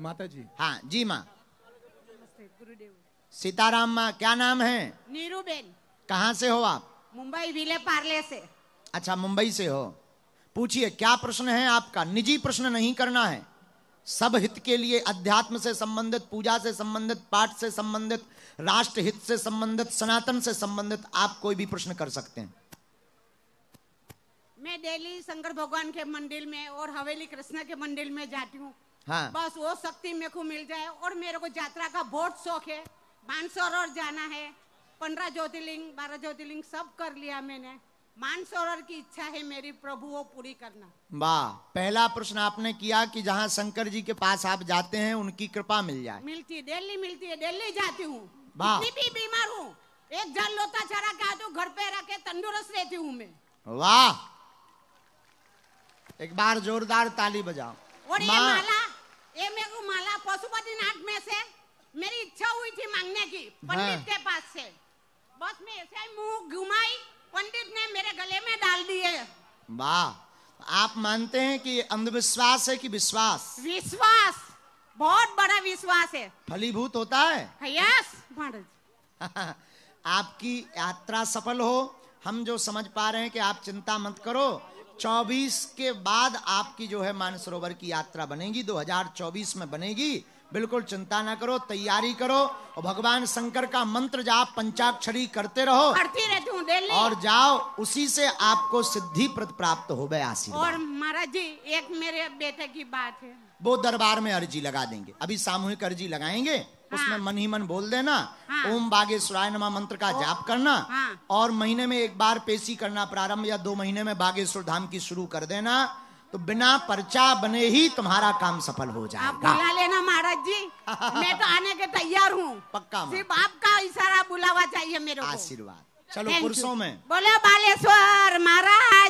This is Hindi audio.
माता जी हाँ जी माँ गुरुदेव सीताराम माँ क्या नाम है नीरू बेन कहाँ से हो आप मुंबई विले पार्ले से अच्छा मुंबई से हो पूछिए क्या प्रश्न है आपका निजी प्रश्न नहीं करना है सब हित के लिए अध्यात्म से संबंधित पूजा से संबंधित पाठ से संबंधित राष्ट्र हित से संबंधित सनातन से संबंधित आप कोई भी प्रश्न कर सकते हैं मैं डेली शंकर भगवान के मंदिर में और हवेली कृष्णा के मंदिर में जाती हूँ हाँ। बस वो शक्ति मेरे को मिल जाए और मेरे को यात्रा का बहुत शौक है और जाना है पंद्रह ज्योतिर्लिंग बारह ज्योतिर्लिंग सब कर लिया मैंने मानसरोवर की इच्छा है मेरी प्रभु वो पूरी करना वाह पहला प्रश्न आपने किया कि जहाँ शंकर जी के पास आप जाते हैं उनकी कृपा मिल जाए मिलती दिल्ली मिलती है दिल्ली जाती हूँ भी बीमार हूँ एक जल लोता चरा क्या तो घर पे रखे तंदुरुस्त रहती हूँ मैं वाह एक बार जोरदार ताली बजाओ और ये माला जाएगी हाँ। पंडित हाँ। के पास से बस में ऐसे मुंह घुमाई पंडित ने मेरे गले में डाल दिए वाह आप मानते हैं कि अंधविश्वास है कि विश्वास विश्वास बहुत बड़ा विश्वास है फलीभूत होता है हाँ, यस आपकी यात्रा सफल हो हम जो समझ पा रहे हैं कि आप चिंता मत करो 24 के बाद आपकी जो है मानसरोवर की यात्रा बनेगी 2024 में बनेगी बिल्कुल चिंता ना करो तैयारी करो और भगवान शंकर का मंत्र जाप पंचाक्षरी करते रहो करती रहती हूँ डेली और जाओ उसी से आपको सिद्धि प्राप्त हो गए आशीर्वाद और महाराज जी एक मेरे बेटे की बात है वो दरबार में अर्जी लगा देंगे अभी सामूहिक अर्जी लगाएंगे हाँ। उसमें मन ही मन बोल देना हाँ। ओम बागेश्वराय नमा मंत्र का जाप करना हाँ। और महीने में एक बार पेशी करना प्रारंभ या दो महीने में बागेश्वर धाम की शुरू कर देना तो बिना पर्चा बने ही तुम्हारा काम सफल हो जाएगा आप लेना महाराज मैं तो आने के तैयार हूँ पक्का सिर्फ आपका इशारा बुलावा चाहिए मेरे को आशीर्वाद चलो पुरुषों में बोले बालेश्वर महाराज